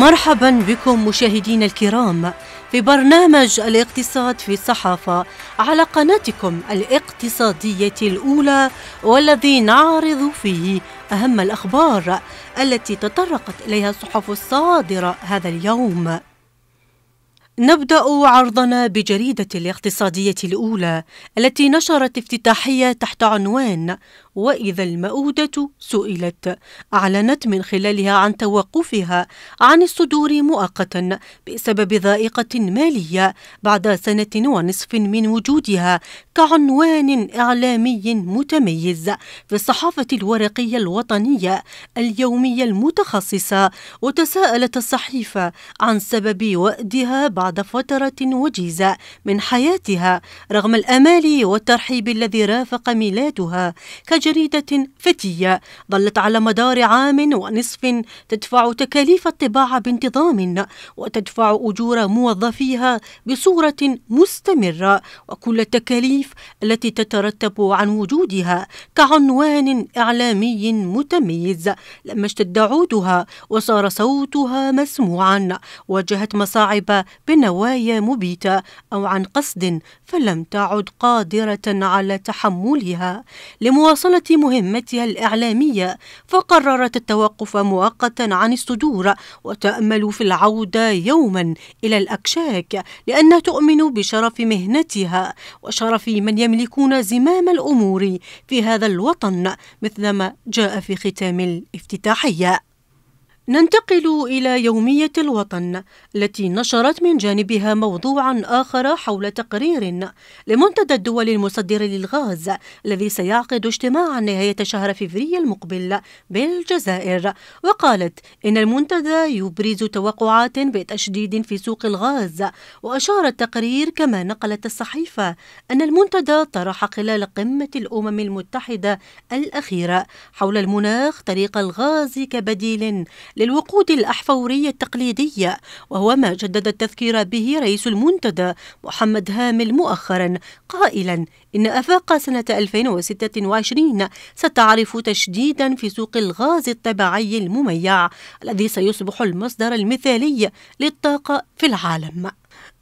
مرحبا بكم مشاهدينا الكرام في برنامج الاقتصاد في الصحافة على قناتكم الاقتصادية الأولى والذي نعرض فيه أهم الأخبار التي تطرقت إليها الصحف الصادرة هذا اليوم نبدأ عرضنا بجريدة الاقتصادية الأولى التي نشرت افتتاحية تحت عنوان وإذا المؤودة سئلت أعلنت من خلالها عن توقفها عن الصدور مؤقتا بسبب ضائقة مالية بعد سنة ونصف من وجودها كعنوان إعلامي متميز في الصحافة الورقية الوطنية اليومية المتخصصة وتساءلت الصحيفة عن سبب وأدها بعد فترة وجيزة من حياتها رغم الأمال والترحيب الذي رافق ميلادها جريدة فتية ظلت على مدار عام ونصف تدفع تكاليف الطباعة بانتظام وتدفع أجور موظفيها بصورة مستمرة وكل التكاليف التي تترتب عن وجودها كعنوان إعلامي متميز لما اشتد عودها وصار صوتها مسموعا واجهت مصاعب بنوايا مبيتة أو عن قصد فلم تعد قادرة على تحملها لمواصلة مهمتها الإعلامية فقررت التوقف مؤقتا عن الصدور وتأمل في العودة يوما إلى الأكشاك لأنها تؤمن بشرف مهنتها وشرف من يملكون زمام الأمور في هذا الوطن مثلما جاء في ختام الافتتاحية ننتقل إلى يومية الوطن التي نشرت من جانبها موضوعا آخر حول تقرير لمنتدى الدول المصدر للغاز الذي سيعقد اجتماعا نهاية شهر فبراير المقبل بالجزائر وقالت إن المنتدى يبرز توقعات بتشديد في سوق الغاز وأشار التقرير كما نقلت الصحيفة أن المنتدى طرح خلال قمة الأمم المتحدة الأخيرة حول المناخ طريق الغاز كبديل للوقود الأحفوري التقليدية وهو ما جدد التذكير به رئيس المنتدى محمد هامل مؤخرا قائلا إن أفاق سنة 2026 ستعرف تشديدا في سوق الغاز الطبيعي المميع الذي سيصبح المصدر المثالي للطاقة في العالم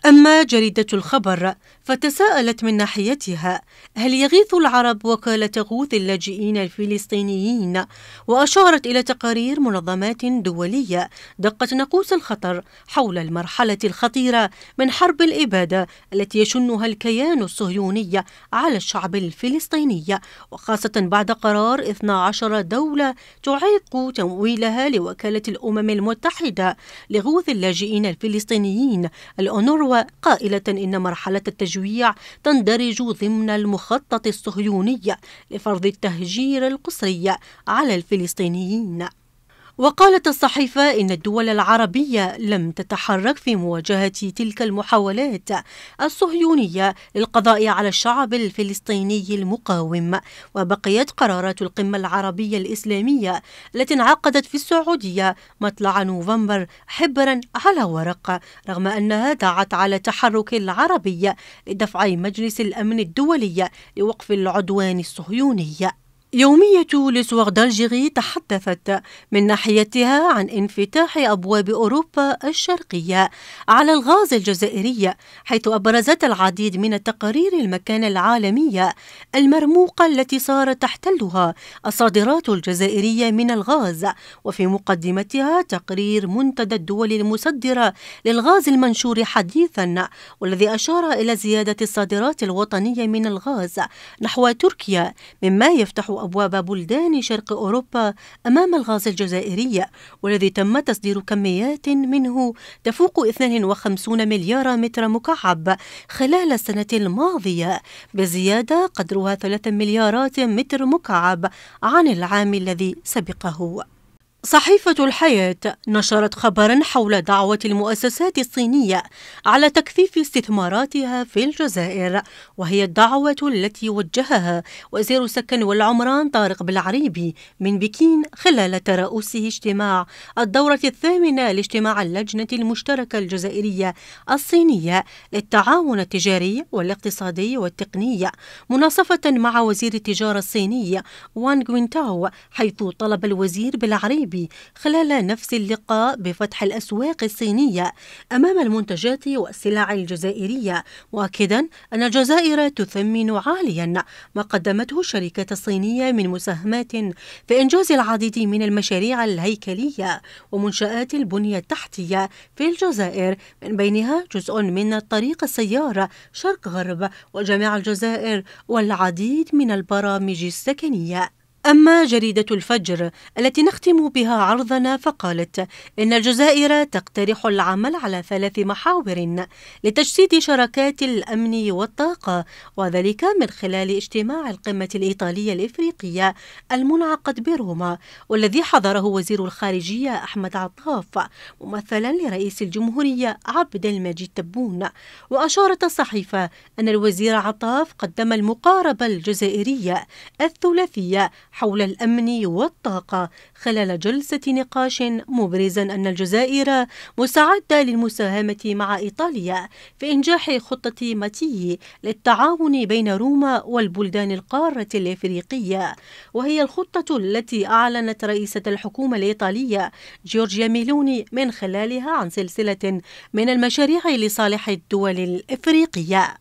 أما جريدة الخبر فتساءلت من ناحيتها هل يغيث العرب وكالة غوث اللاجئين الفلسطينيين وأشارت إلى تقارير منظمات دولية دقت ناقوس الخطر حول المرحلة الخطيرة من حرب الإبادة التي يشنها الكيان الصهيوني على الشعب الفلسطيني وخاصة بعد قرار 12 دولة تعيق تمويلها لوكالة الأمم المتحدة لغوث اللاجئين الفلسطينيين الأونروا الثروة قائلة إن مرحلة التجويع تندرج ضمن المخطط الصهيوني لفرض التهجير القسري على الفلسطينيين وقالت الصحيفة إن الدول العربية لم تتحرك في مواجهة تلك المحاولات الصهيونية للقضاء على الشعب الفلسطيني المقاوم وبقيت قرارات القمة العربية الإسلامية التي انعقدت في السعودية مطلع نوفمبر حبرا على ورق رغم أنها دعت على تحرك العربي لدفع مجلس الأمن الدولي لوقف العدوان الصهيوني يومية لسوار دالجيري تحدثت من ناحيتها عن انفتاح أبواب أوروبا الشرقية على الغاز الجزائري حيث أبرزت العديد من التقارير المكان العالمية المرموقة التي صارت تحتلها الصادرات الجزائرية من الغاز وفي مقدمتها تقرير منتدى الدول المصدرة للغاز المنشور حديثا والذي أشار إلى زيادة الصادرات الوطنية من الغاز نحو تركيا مما يفتح أبواب بلدان شرق أوروبا أمام الغاز الجزائري والذي تم تصدير كميات منه تفوق 52 مليار متر مكعب خلال السنة الماضية بزيادة قدرها 3 مليارات متر مكعب عن العام الذي سبقه صحيفة الحياة نشرت خبرا حول دعوة المؤسسات الصينية على تكثيف استثماراتها في الجزائر وهي الدعوة التي وجهها وزير السكن والعمران طارق بالعريبي من بكين خلال ترأسه اجتماع الدورة الثامنة لاجتماع اللجنة المشتركة الجزائرية الصينية للتعاون التجاري والاقتصادي والتقني مناصفة مع وزير التجارة الصيني وان غوينتاو حيث طلب الوزير بالعريبي الغربي خلال نفس اللقاء بفتح الأسواق الصينية أمام المنتجات والسلع الجزائرية مؤكدا أن الجزائر تثمن عاليا ما قدمته الشركة الصينية من مساهمات في إنجاز العديد من المشاريع الهيكلية ومنشآت البنية التحتية في الجزائر من بينها جزء من طريق السيارة شرق غرب وجامع الجزائر والعديد من البرامج السكنية أما جريدة الفجر التي نختم بها عرضنا فقالت إن الجزائر تقترح العمل على ثلاث محاور لتجسيد شراكات الأمن والطاقة وذلك من خلال اجتماع القمة الإيطالية الإفريقية المنعقد بروما والذي حضره وزير الخارجية أحمد عطاف ممثلا لرئيس الجمهورية عبد المجيد تبون وأشارت الصحيفة أن الوزير عطاف قدم المقاربة الجزائرية الثلاثية حول الامن والطاقه خلال جلسه نقاش مبرزا ان الجزائر مستعده للمساهمه مع ايطاليا في انجاح خطه ماتي للتعاون بين روما والبلدان القاره الافريقيه وهي الخطه التي اعلنت رئيسه الحكومه الايطاليه جورجيا ميلوني من خلالها عن سلسله من المشاريع لصالح الدول الافريقيه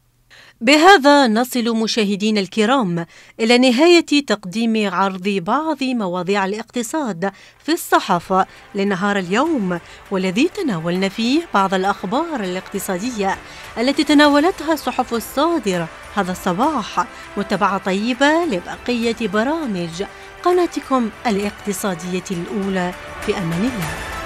بهذا نصل مشاهدينا الكرام إلى نهاية تقديم عرض بعض مواضيع الاقتصاد في الصحافة لنهار اليوم والذي تناولنا فيه بعض الأخبار الاقتصادية التي تناولتها الصحف الصادرة هذا الصباح متابعة طيبة لبقية برامج قناتكم الاقتصادية الأولى في أمان الله